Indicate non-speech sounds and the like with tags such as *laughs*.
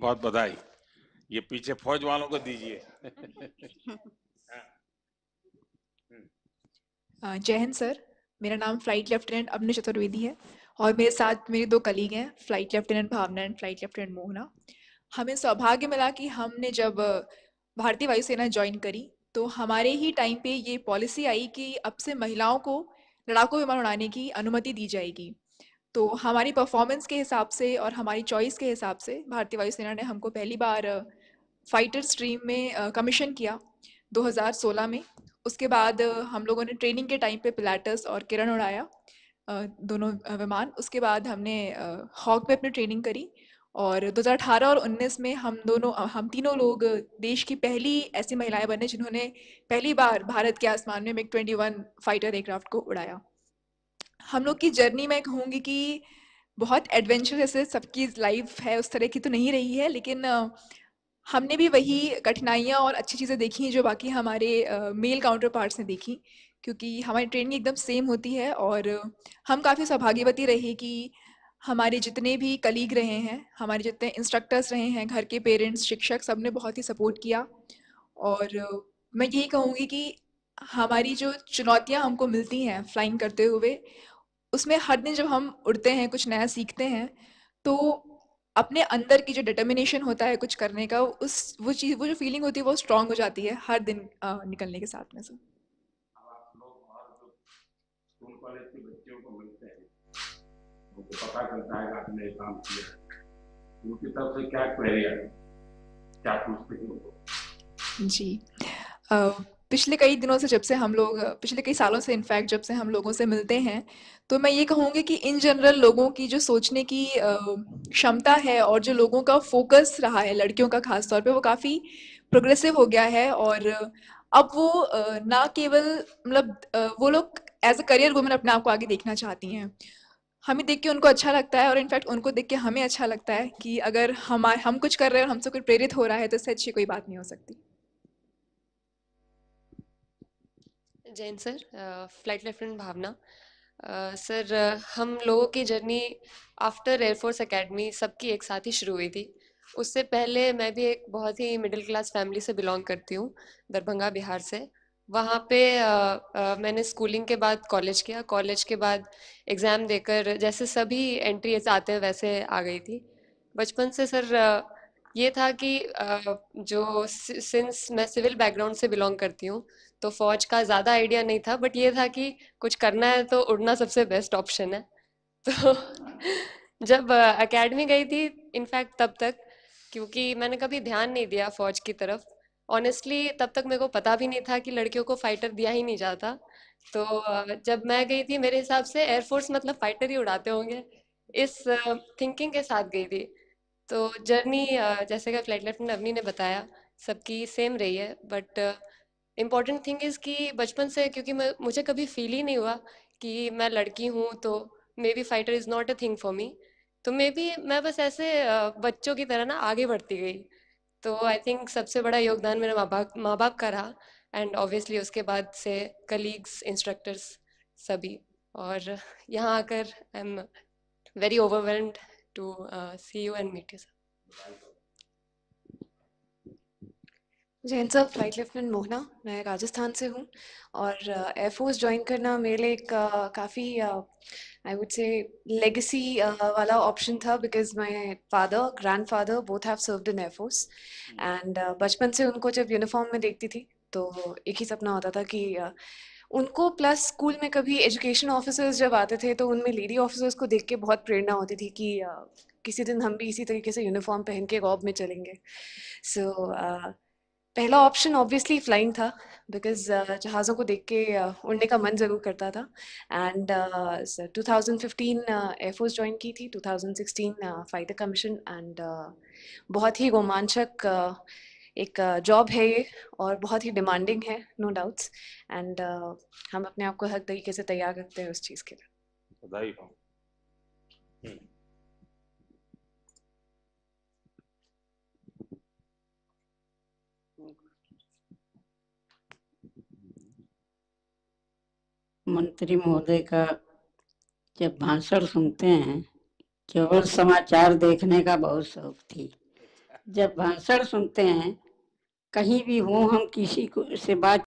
बहुत बधाई ये पीछे फौज वालों को दीजिए *laughs* हाँ। जयहन सर मेरा नाम फ्लाइट लेफ्टिनेंट अभिनय चतुर्वेदी है और मेरे साथ मेरे दो कलीग हैं flight lieutenant Bhavana and flight lieutenant Mohana हमें सौभाग्य मिला कि हमने जब भारतीय वायुसेना ज्वाइन करी तो हमारे ही टाइम पे ये पॉलिसी आई कि अब से महिलाओं को लड़ाकू विमान उड़ाने की अनुमति दी जाएगी तो हमारी परफॉर्मेंस के हिसाब से और हमारी चॉइस के हिसाब से भारतीय वायुसेना ने हमको पहली बार फाइटर स्ट्रीम में कमीशन किया 2016 में उसके बाद हम लोगों ने ट्रेनिंग के टाइम पे पिलाटस और किरण उड़ाया दोनों विमान उसके बाद हमने हॉक पे अपनी ट्रेनिंग करी और 2018 और 19 में हम दोनों हम तीनों लोग देश की पहली ऐसी महिलाएं बने जिन्होंने पहली बार भारत के आसमान में मिग 21 फाइटर एयरक्राफ्ट को उड़ाया हम लोग की जर्नी मैं कहूँगी कि बहुत एडवेंचर जैसे सबकी लाइफ है उस तरह की तो नहीं रही है लेकिन हमने भी वही कठिनाइयाँ और अच्छी चीज़ें देखी जो बाकी हमारे मेल काउंटर पार्ट्स ने देखी क्योंकि हमारी ट्रेनिंग एकदम सेम होती है और हम काफ़ी सौभाग्यवती रहे कि हमारे जितने भी कलीग रहे हैं हमारे जितने इंस्ट्रक्टर्स रहे हैं घर के पेरेंट्स शिक्षक सब ने बहुत ही सपोर्ट किया और मैं यही कहूँगी कि हमारी जो चुनौतियाँ हमको मिलती हैं फ्लाइंग करते हुए उसमें हर दिन जब हम उड़ते हैं कुछ नया सीखते हैं तो अपने अंदर की जो डिटर्मिनेशन होता है कुछ करने का उस वो चीज़ वो जो फीलिंग होती है वो स्ट्रांग हो जाती है हर दिन आ, निकलने के साथ में से तो तो पता चलता है आपने काम किया तरफ से क्या क्या जी uh, पिछले कई दिनों से जब से हम लोग पिछले कई सालों से इनफैक्ट जब से हम लोगों से मिलते हैं तो मैं ये कहूँगी कि इन जनरल लोगों की जो सोचने की क्षमता है और जो लोगों का फोकस रहा है लड़कियों का खास तौर पे वो काफ़ी प्रोग्रेसिव हो गया है और अब वो ना केवल मतलब वो लोग एज अ करियर वुमेन अपने आप को आगे देखना चाहती हैं हमें देख के उनको अच्छा लगता है और इनफैक्ट उनको देख के हमें अच्छा लगता है कि अगर हम हम कुछ कर रहे हैं और हमसे कुछ प्रेरित हो रहा है तो इससे अच्छी कोई बात नहीं हो सकती Jain sir flight lieutenant Bhawana sir हम लोगों की जर्नी आफ्टर एयरफोर्स एकेडमी सबकी एक साथ ही शुरू हुई थी उससे पहले मैं भी एक बहुत ही मिडिल क्लास फैमिली से बिलोंग करती हूँ दरभंगा बिहार से वहाँ पे आ, आ, मैंने स्कूलिंग के बाद कॉलेज किया कॉलेज के बाद एग्ज़ाम देकर जैसे सभी एंट्रीज आते हैं वैसे आ गई थी बचपन से सर ये था कि जो सिंस मैं सिविल बैकग्राउंड से बिलोंग करती हूँ तो फौज का ज़्यादा आइडिया नहीं था बट ये था कि कुछ करना है तो उड़ना सबसे बेस्ट ऑप्शन है *laughs* तो जब एकेडमी गई थी इनफैक्ट तब तक क्योंकि मैंने कभी ध्यान नहीं दिया फौज की तरफ ऑनेस्टली तब तक मेरे को पता भी नहीं था कि लड़कियों को फाइटर दिया ही नहीं जाता तो जब मैं गई थी मेरे हिसाब से एयरफोर्स मतलब फाइटर ही उड़ाते होंगे इस थिंकिंग के साथ गई थी तो जर्नी जैसे कि फ्लाइट लेफ्टिनेंट अवनी ने बताया सबकी सेम रही है बट इम्पॉर्टेंट थिंग इज़ कि बचपन से क्योंकि मुझे कभी फील ही नहीं हुआ कि मैं लड़की हूँ तो may be fighter is not a thing for me तो मे बी मैं बस ऐसे बच्चों की तरह ना आगे बढ़ती गई तो आई थिंक सबसे बड़ा योगदान मेरे माँ बाप माँ बाप का रहा एंड ऑब्वियसली उसके बाद से कलीग्स इंस्ट्रक्टर्स सभी और यहाँ आकर I am very overwhelmed to see you and meet you sir Jain sir flight lieutenant Mohana मैं राजस्थान से हूँ और एयरफोर्स uh, ज्वाइन करना मेरे लिए एक uh, काफ़ी आई वुड से लेगेसी वाला ऑप्शन था because my father grandfather both have served in air force and बचपन से उनको जब यूनिफॉर्म में देखती थी तो एक ही सपना होता था कि uh, उनको प्लस स्कूल में कभी एजुकेशन ऑफिसर्स जब आते थे तो उनमें लेडी ऑफिसर्स को देख के बहुत प्रेरणा होती थी कि uh, किसी दिन हम भी इसी तरीके से यूनिफॉर्म पहन के गॉब में चलेंगे सो so, uh, पहला ऑप्शन ऑब्वियसली फ्लाइंग था बिकॉज uh, जहाज़ों को देख के uh, उड़ने का मन ज़रूर करता था and two thousand fifteen air force join की थी two thousand sixteen fighter commission and बहुत ही रोमांचक uh, एक जॉब uh, है ये और बहुत ही डिमांडिंग है नो डाउट्स एंड हम अपने आप को हर तरीके से तैयार रखते हैं उस चीज़ के लिए मंत्री महोदय का जब भाषण सुनते हैं केवल समाचार देखने का बहुत शौक थी जब भाषण सुनते हैं कहीं भी हो हम किसी को से बात